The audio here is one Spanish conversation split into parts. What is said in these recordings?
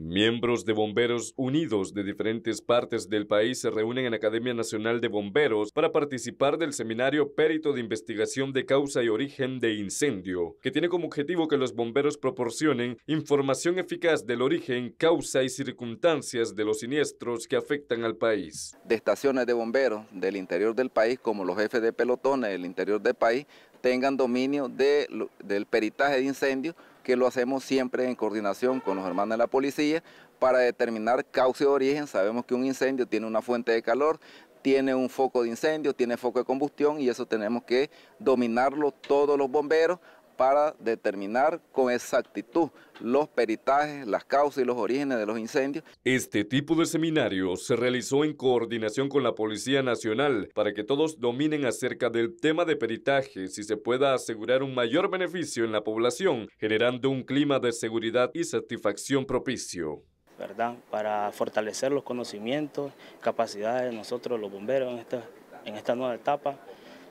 Miembros de Bomberos Unidos de diferentes partes del país se reúnen en la Academia Nacional de Bomberos para participar del seminario Perito de Investigación de Causa y Origen de Incendio, que tiene como objetivo que los bomberos proporcionen información eficaz del origen, causa y circunstancias de los siniestros que afectan al país. De estaciones de bomberos del interior del país, como los jefes de pelotones del interior del país, tengan dominio del peritaje de incendio, que lo hacemos siempre en coordinación con los hermanos de la policía para determinar causa de origen. Sabemos que un incendio tiene una fuente de calor, tiene un foco de incendio, tiene foco de combustión y eso tenemos que dominarlo todos los bomberos para determinar con exactitud los peritajes, las causas y los orígenes de los incendios. Este tipo de seminario se realizó en coordinación con la Policía Nacional para que todos dominen acerca del tema de peritajes y se pueda asegurar un mayor beneficio en la población, generando un clima de seguridad y satisfacción propicio. ¿verdad? Para fortalecer los conocimientos, capacidades de nosotros los bomberos en esta, en esta nueva etapa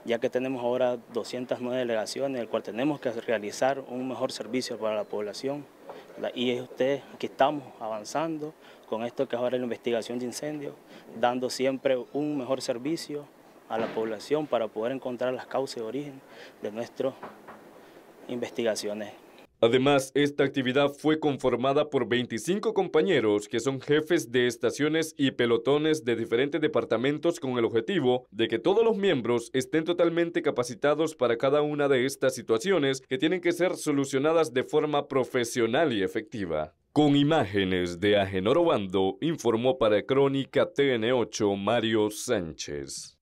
ya que tenemos ahora 209 delegaciones, el cual tenemos que realizar un mejor servicio para la población. Y es usted, que estamos avanzando con esto que ahora la investigación de incendios, dando siempre un mejor servicio a la población para poder encontrar las causas de origen de nuestras investigaciones Además, esta actividad fue conformada por 25 compañeros que son jefes de estaciones y pelotones de diferentes departamentos con el objetivo de que todos los miembros estén totalmente capacitados para cada una de estas situaciones que tienen que ser solucionadas de forma profesional y efectiva. Con imágenes de Agenor Obando, informó para Crónica TN8 Mario Sánchez.